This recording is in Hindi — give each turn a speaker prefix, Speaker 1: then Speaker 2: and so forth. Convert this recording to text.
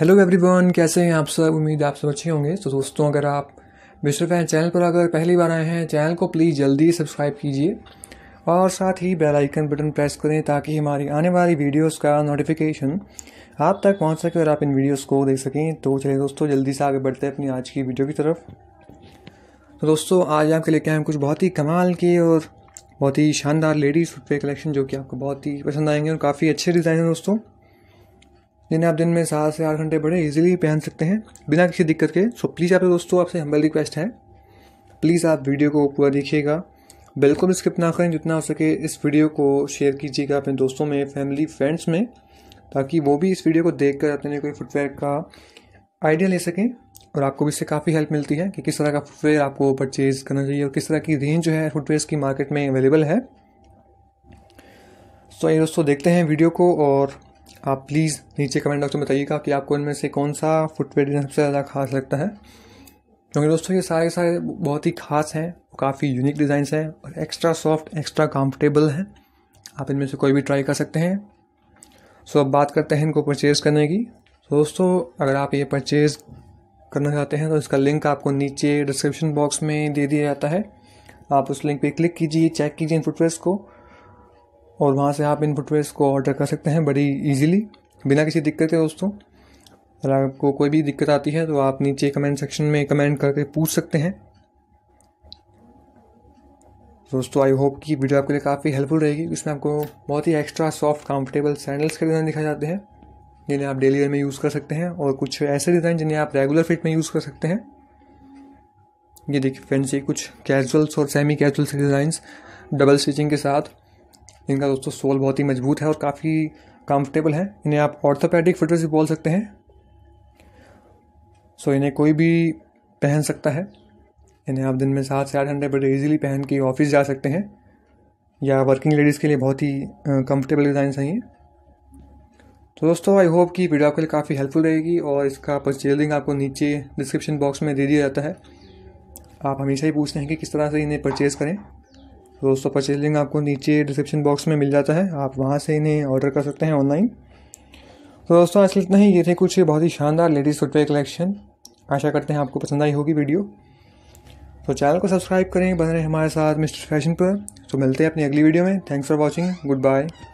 Speaker 1: हेलो एवरीवन कैसे हैं आप सब उम्मीद आप सब अच्छे होंगे तो दोस्तों अगर आप मिश्र फैन चैनल पर अगर पहली बार आए हैं चैनल को प्लीज़ जल्दी सब्सक्राइब कीजिए और साथ ही बेल आइकन बटन प्रेस करें ताकि हमारी आने वाली वीडियोस का नोटिफिकेशन आप तक पहुंच सके और आप इन वीडियोस को देख सकें तो चलिए दोस्तों जल्दी से आगे बढ़ते हैं अपनी आज की वीडियो की तरफ तो दोस्तों आज आपके लेके आए हैं कुछ बहुत ही कमाल के और बहुत ही शानदार लेडीज़ फुटवेयर कलेक्शन जो कि आपको बहुत ही पसंद आएंगे और काफ़ी अच्छे डिज़ाइन हैं दोस्तों जिन्हें आप दिन में सात से आठ घंटे बड़े इजीली पहन सकते हैं बिना किसी दिक्कत के सो प्लीज़ आपके दोस्तों आपसे हम्बल रिक्वेस्ट है प्लीज़ आप वीडियो को पूरा देखिएगा बिल्कुल भी स्किप ना करें जितना हो सके इस वीडियो को शेयर कीजिएगा अपने दोस्तों में फैमिली फ्रेंड्स में ताकि वो भी इस वीडियो को देख कर अपने कोई फुटवेयर का आइडिया ले सकें और आपको भी इससे काफ़ी हेल्प मिलती है कि किस तरह का फुटवेयर आपको परचेज़ करना चाहिए और किस तरह की रेंज जो है फुटवेयर की मार्केट में अवेलेबल है सो so, ये दोस्तों देखते हैं वीडियो को और आप प्लीज़ नीचे कमेंट बॉक्स में बताइएगा कि आपको इनमें से कौन सा फुटवेयर डिज़ाइन सबसे ज़्यादा खास लगता है क्योंकि दोस्तों ये सारे सारे बहुत ही खास हैं काफ़ी यूनिक डिज़ाइन हैं और एक्स्ट्रा सॉफ्ट एक्स्ट्रा कंफर्टेबल हैं आप इनमें से कोई भी ट्राई कर सकते हैं सो अब बात करते हैं इनको परचेज़ करने की दोस्तों अगर आप ये परचेज़ करना चाहते हैं तो इसका लिंक आपको नीचे डिस्क्रिप्शन बॉक्स में दे दिया जाता है आप उस लिंक पे क्लिक कीजिए चेक कीजिए इन फुटवेयर्स को और वहाँ से आप इन फुटवेयर्स को ऑर्डर कर सकते हैं बड़ी ईजिली बिना किसी दिक्कत के दोस्तों अगर आपको कोई भी दिक्कत आती है तो आप नीचे कमेंट सेक्शन में कमेंट करके पूछ सकते हैं दोस्तों आई होप कि वीडियो आपके लिए काफ़ी हेल्पफुल रहेगी इसमें आपको बहुत ही एक्स्ट्रा सॉफ्ट कंफर्टेबल सैंडल्स के डिज़ाइन दिखाए जाते हैं जिन्हें आप डेली वेयर में यूज़ कर सकते हैं और कुछ ऐसे डिज़ाइन जिन्हें आप रेगुलर फिट में यूज़ कर सकते हैं ये देखिए फ्रेंड्स ये कुछ कैजुअल्स और semi casuals design double stitching के साथ इनका दोस्तों सोल बहुत ही मजबूत है और काफ़ी कंफर्टेबल है इन्हें आप ऑर्थोपेडिक फिटर भी बोल सकते हैं सो इन्हें कोई भी पहन सकता है इन्हें आप दिन में सात से आठ घंटे बड़े ईजिली पहन के ऑफिस जा सकते हैं या वर्किंग लेडीज़ के लिए बहुत ही कंफर्टेबल डिज़ाइन चाहिए तो दोस्तों आई होप कि वीडियो आपके लिए काफ़ी हेल्पफुल रहेगी और इसका परचेज लिंक आपको नीचे डिस्क्रिप्शन बॉक्स में दे दिया जाता है आप हमेशा ही पूछते हैं कि किस तरह से इन्हें परचेज़ करें तो दोस्तों परचेज लिंक आपको नीचे डिस्क्रिप्शन बॉक्स में मिल जाता है आप वहाँ से इन्हें ऑर्डर कर सकते हैं ऑनलाइन तो दोस्तों आज इतना ही ये थे कुछ बहुत ही शानदार लेडीज़ फुटवेयर कलेक्शन आशा करते हैं आपको पसंद आई होगी वीडियो तो चैनल को सब्सक्राइब करें बने रहे हमारे साथ मिस्टर फैशन पर तो मिलते हैं अपनी अगली वीडियो में thanks for watching good bye